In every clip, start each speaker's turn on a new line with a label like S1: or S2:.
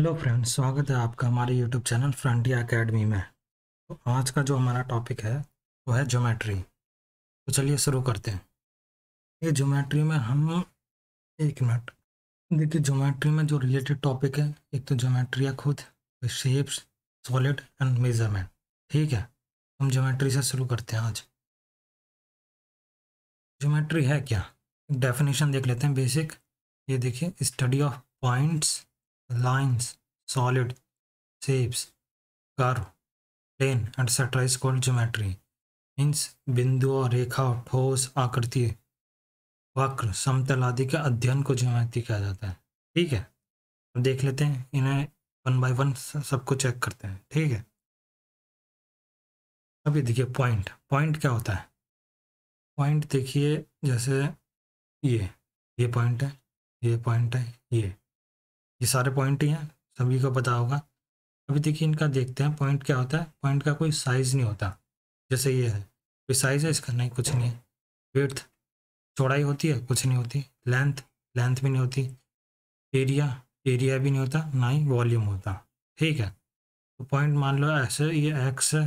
S1: Hello friends स्वागत है आपका हमारे यूट्यूब चैनल फ्रंटिया एकेडमी में तो आज का जो हमारा टॉपिक है वो है ज्योमेट्री तो चलिए शुरू करते हैं ये ज्योमेट्री में हम एक मिनट देखिए ज्योमेट्री में जो रिलेटेड टॉपिक है एक तो ज्योमेट्री है खुद शेप्स सॉलिड एंड मेजरमेंट ठीक है हम ज्योमेट्री से शुरू करते हैं आज ज्योमेट्री है क्या डेफिनेशन देख लेते हैं बेसिक ये देखिए study of points lines, solid, shapes, curve, plane, etc. is called geometry. Means bindu और रेखा ठोस आकृति वक्र समतल आदि के अध्ययन को ज्योमेट्री कहा जाता है ठीक है अब देख लेते हैं इन्हें वन बाय वन सबको चेक करते हैं ठीक है अभी देखिए पॉइंट पॉइंट क्या होता है पॉइंट देखिए जैसे ये ये पॉइंट है ये पॉइंट है ये ये सारे पॉइंट ही हैं सभी को पता होगा अभी देखिए इनका देखते हैं पॉइंट क्या होता है पॉइंट का कोई साइज़ नहीं होता जैसे ये है कोई साइज़ है इसका नहीं कुछ नहीं है चौड़ाई होती है कुछ नहीं होती लेंथ लेंथ भी नहीं होती एरिया एरिया भी नहीं होता ना ही वॉल्यूम होता ठीक है तो पॉइंट मान लो ऐसे ये एक्स है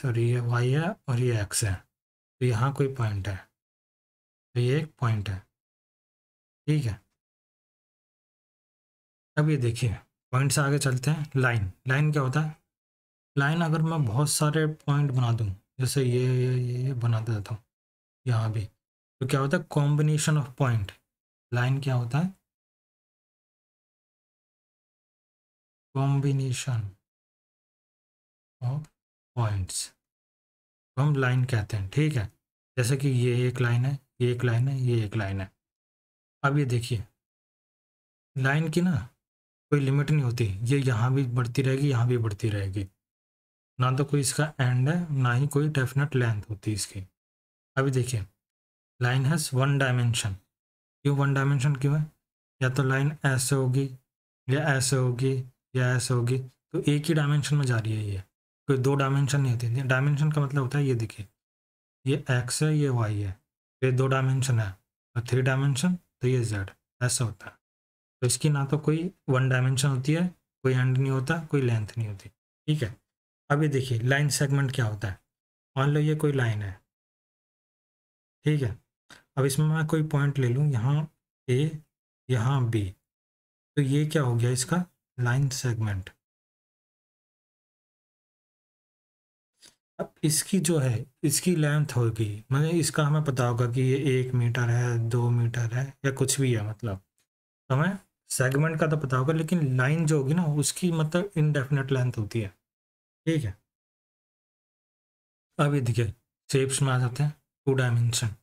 S2: सॉरी ये वाई है और ये एक्स है तो यहाँ कोई पॉइंट है तो ये एक पॉइंट है ठीक है अब ये देखिए पॉइंट से आगे चलते हैं लाइन लाइन क्या होता है लाइन अगर मैं बहुत
S1: सारे पॉइंट बना दूँ जैसे ये ये ये, ये बनाते हूँ यहाँ भी तो क्या
S2: होता है कॉम्बिनेशन ऑफ पॉइंट लाइन क्या होता है कॉम्बिनेशन ऑफ पॉइंट्स हम लाइन कहते हैं ठीक है जैसे कि ये एक लाइन है ये एक
S1: लाइन है ये एक लाइन है अब ये देखिए लाइन की ना कोई लिमिट नहीं होती ये यहाँ भी बढ़ती रहेगी यहाँ भी बढ़ती रहेगी ना तो कोई इसका एंड है ना ही कोई डेफिनेट लेंथ होती इसकी अभी देखिए लाइन हैज़ वन डायमेंशन क्यों वन डायमेंशन क्यों है या तो लाइन ऐसे होगी या ऐसे होगी या ऐसे होगी तो एक ही डायमेंशन में जा रही है ये कोई दो डायमेंशन नहीं होती डायमेंशन का मतलब होता है ये देखिए ये एक्स है ये वाई है ये दो डायमेंशन है और थ्री डायमेंशन तो ये जेड ऐसा होता है तो इसकी ना तो कोई वन डायमेंशन होती है कोई एंड नहीं होता कोई लेंथ नहीं होती ठीक है अब ये देखिए लाइन सेगमेंट क्या होता है मान लो ये कोई लाइन है ठीक है अब
S2: इसमें मैं कोई पॉइंट ले लूँ यहाँ ए यहाँ बी तो ये क्या हो गया इसका लाइन सेगमेंट
S1: अब इसकी जो है इसकी लेंथ होगी मतलब इसका हमें पता होगा कि ये एक मीटर है दो मीटर है या कुछ भी है मतलब तो हमें सेगमेंट का तो पता होगा लेकिन लाइन जो होगी ना उसकी मतलब इनडेफिनेट लेंथ होती है ठीक है
S2: अभी देखिए शेप्स में आ जाते हैं टू डायमेंशन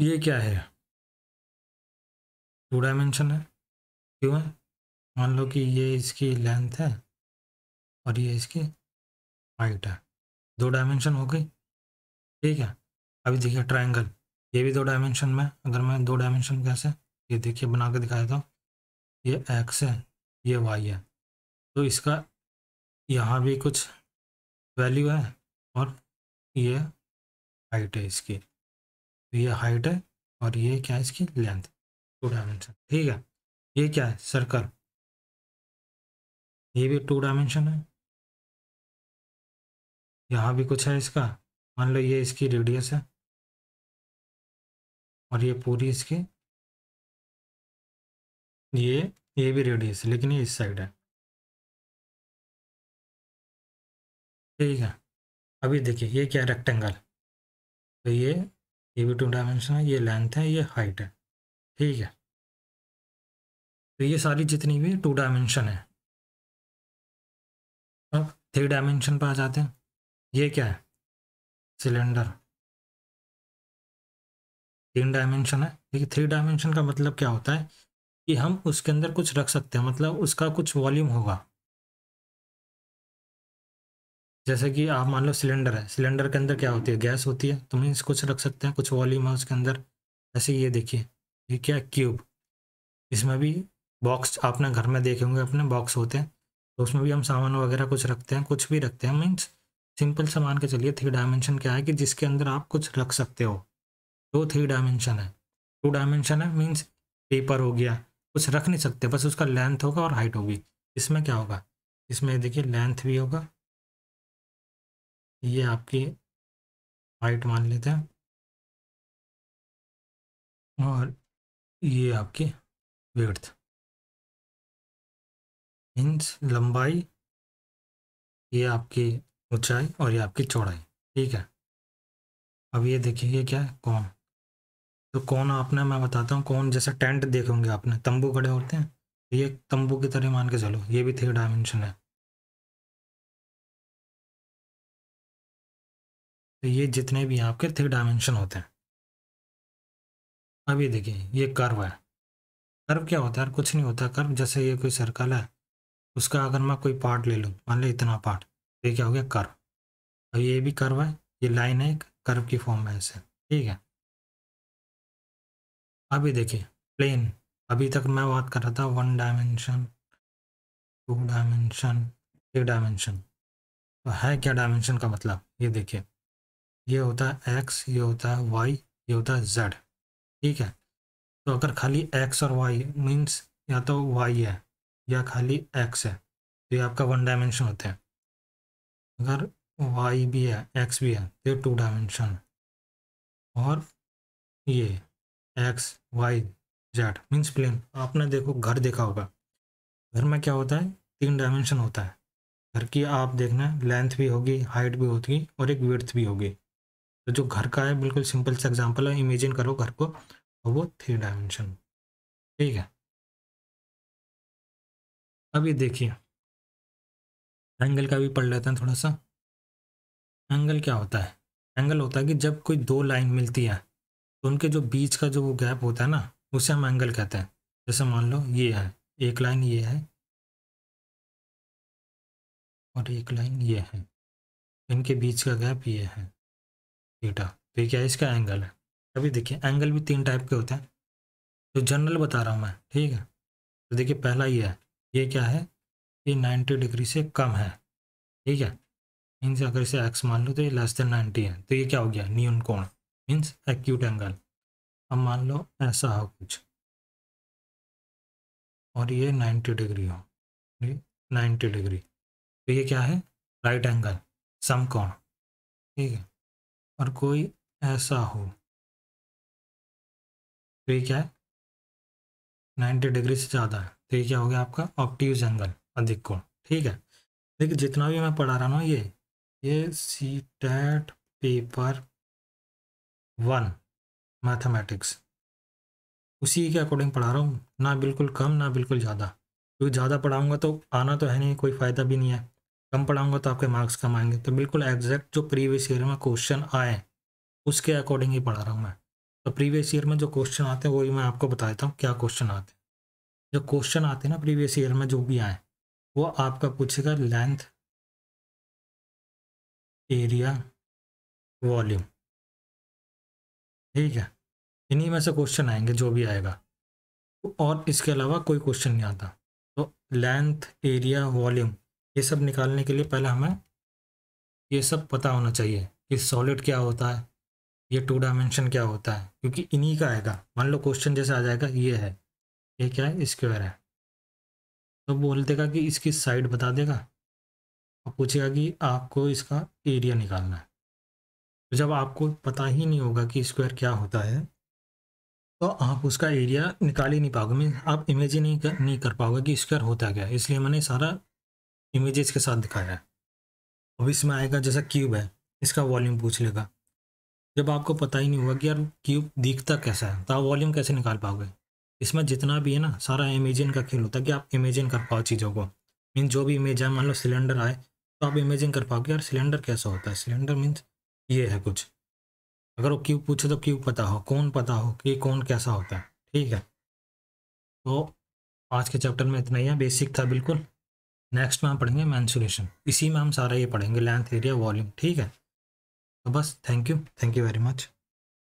S2: ये क्या है टू डायमेंशन है क्यों है मान लो कि ये इसकी लेंथ है और ये इसकी हाइट है दो डायमेंशन हो गई ठीक है अभी देखिए
S1: ट्रायंगल ये भी दो डायमेंशन में अगर मैं दो डायमेंशन कैसे ये देखिए बना के दिखाया था
S2: ये एक्स है ये वाई है तो इसका यहाँ भी कुछ वैल्यू है और ये हाइट है इसकी तो ये हाइट है और ये क्या है इसकी लेंथ टू डायमेंशन ठीक है ये क्या है सर्कल ये भी टू डायमेंशन है यहाँ भी कुछ है इसका मान लो ये इसकी रेडियस है और ये पूरी इसकी ये ये भी रेडियस लेकिन ये इस साइड है ठीक है अभी देखिए ये क्या रेक्टेंगल तो ये ये भी टू डायमेंशन है ये लेंथ है ये हाइट है ठीक है तो ये सारी जितनी भी टू डायमेंशन है अब थ्री डायमेंशन पर आ जाते हैं ये क्या है सिलेंडर तीन डायमेंशन है देखिए थ्री डायमेंशन का मतलब क्या होता है कि हम
S1: उसके अंदर कुछ रख सकते हैं मतलब उसका कुछ वॉल्यूम होगा जैसे कि आप मान लो सिलेंडर है सिलेंडर के अंदर क्या होती है गैस होती है तो मीन्स कुछ रख सकते हैं कुछ वॉल्यूम है उसके अंदर ऐसे ये देखिए ये क्या क्यूब इसमें भी बॉक्स आपने घर में देखे होंगे अपने बॉक्स होते हैं तो उसमें भी हम सामान वगैरह कुछ रखते हैं कुछ भी रखते हैं मीन्स सिंपल सामान के चलिए थ्री डायमेंशन क्या है कि जिसके अंदर आप कुछ रख सकते हो तो थ्री डायमेंशन है टू डायमेंशन है मीन्स पेपर हो गया कुछ रख नहीं सकते बस उसका लेंथ होगा और हाइट होगी इसमें क्या होगा इसमें देखिए लेंथ भी होगा
S2: ये आपकी हाइट मान लेते हैं और ये आपकी वेड़ इंच लंबाई ये आपकी ऊंचाई और ये आपकी चौड़ाई ठीक है अब ये देखिए ये क्या
S1: है कौन तो कौन आपने मैं बताता हूँ कौन जैसे टेंट देखे होंगे आपने तंबू खड़े होते
S2: हैं ये तंबू की तरह मान के चलो ये भी थ्री डायमेंशन है तो ये जितने भी आपके थ्री डायमेंशन होते हैं अभी देखिए ये कर्व है कर्व क्या होता है यार
S1: कुछ नहीं होता कर्व जैसे ये कोई सर्कल है उसका अगर मैं कोई पार्ट ले लूँ मान लें इतना पार्ट तो ये क्या हो गया कर्व और ये भी कर्व है ये लाइन है कर्व की फॉर्म में ऐसे ठीक
S2: है अभी देखिए प्लेन अभी तक मैं बात कर रहा था one dimension two dimension three dimension
S1: तो है क्या डायमेंशन का मतलब ये देखिए ये होता है एक्स ये होता है वाई ये होता है जेड ठीक है तो अगर खाली एक्स और वाई मीन्स या तो वाई है या खाली एक्स है तो ये आपका वन डायमेंशन होते हैं
S2: अगर वाई भी है एक्स भी है तो ये टू डायमेंशन और ये X Y Z means plane आपने देखो
S1: घर देखा होगा घर में क्या होता है तीन डायमेंशन होता है घर की आप देखना लेंथ भी होगी हाइट भी होगी और एक वर्थ भी होगी तो जो घर का है बिल्कुल सिंपल सा
S2: एग्जाम्पल है इमेजिन करो घर को और वो थ्री डायमेंशन ठीक है अब ये देखिए एंगल का भी पढ़ लेते हैं थोड़ा सा एंगल क्या होता है एंगल होता है कि जब कोई दो लाइन मिलती
S1: है तो उनके जो बीच का जो वो गैप होता है ना उसे हम एंगल कहते हैं जैसे मान लो ये
S2: है एक लाइन ये है और एक लाइन ये है इनके बीच का गैप ये है थीटा तो ये क्या है इसका एंगल
S1: है अभी देखिए एंगल भी तीन टाइप के होते हैं तो जनरल बता रहा हूँ मैं ठीक है तो देखिए पहला ये है ये क्या है ये 90 डिग्री से कम है ठीक है इनसे अगर इसे एक्स मान लो तो ये लेस देन 90 है तो ये क्या हो गया न्यून कोण मीन्स
S2: एक्यूट एंगल अब मान लो ऐसा हो कुछ और ये 90 डिग्री हो ये 90 डिग्री तो ये क्या है राइट एंगल समकोण ठीक है और कोई ऐसा हो तो ये क्या है 90 डिग्री से ज़्यादा है तो ये क्या हो गया आपका ऑप्टिव एंगल अधिक कोण ठीक है देखिए जितना भी मैं पढ़ा
S1: रहा हूँ ये ये C TET paper one mathematics उसी के अकॉर्डिंग पढ़ा रहा हूँ ना बिल्कुल कम ना बिल्कुल ज़्यादा क्योंकि ज़्यादा पढ़ाऊँगा तो आना तो है नहीं कोई फ़ायदा भी नहीं है कम पढ़ाऊँगा तो आपके मार्क्स कम आएंगे तो बिल्कुल एग्जैक्ट जो प्रीवियस ईयर में क्वेश्चन आए उसके अकॉर्डिंग ही पढ़ा रहा हूँ मैं तो प्रीवियस ईयर में जो क्वेश्चन आते हैं वही मैं आपको बता देता हूँ क्या क्वेश्चन आते हैं जो
S2: क्वेश्चन आते हैं ना प्रीवियस ईयर में जो भी आए वो आपका पूछेगा लेंथ एरिया वॉल्यूम ठीक है इन्हीं में से क्वेश्चन आएंगे जो भी आएगा और इसके अलावा कोई
S1: क्वेश्चन नहीं आता तो लेंथ एरिया वॉल्यूम ये सब निकालने के लिए पहले हमें ये सब पता होना चाहिए कि सॉलिड क्या होता है ये टू डायमेंशन क्या होता है क्योंकि इन्हीं का आएगा मान लो क्वेश्चन जैसे आ जाएगा ये है ये क्या है स्क्वायर है तो बोल देगा कि इसकी साइड बता देगा और पूछेगा कि आपको इसका एरिया निकालना है तो जब आपको पता ही नहीं होगा कि स्क्वायर क्या होता है तो आप उसका एरिया निकाल ही नहीं पाओगे मीन आप इमेज ही नहीं कर नहीं कर पाओगे कि स्क्वायर होता क्या है इसलिए मैंने सारा इमेजेस के साथ दिखाया है अब इसमें आएगा जैसा क्यूब है इसका वॉल्यूम पूछ लेगा जब आपको पता ही नहीं होगा कि यार क्यूब दिखता कैसा है तो आप वॉल्यूम कैसे निकाल पाओगे इसमें जितना भी है ना सारा इमेजिन का खेल होता है कि आप इमेजिन कर पाओ चीज़ों को मीन जो भी इमेज है मान लो सिलेंडर आए तो आप इमेजिन कर पाओगे यार सिलेंडर कैसा होता है सिलेंडर मीन्स ये है कुछ अगर वो क्यूब पूछे तो क्यूब पता हो कौन पता हो कि कौन कैसा होता है ठीक है तो आज के चैप्टर में इतना ही है बेसिक था बिल्कुल नेक्स्ट में हम पढ़ेंगे मैंसुलेशन इसी में हम सारा ये पढ़ेंगे लेंथ एरिया वॉल्यूम ठीक है तो बस thank you thank you very much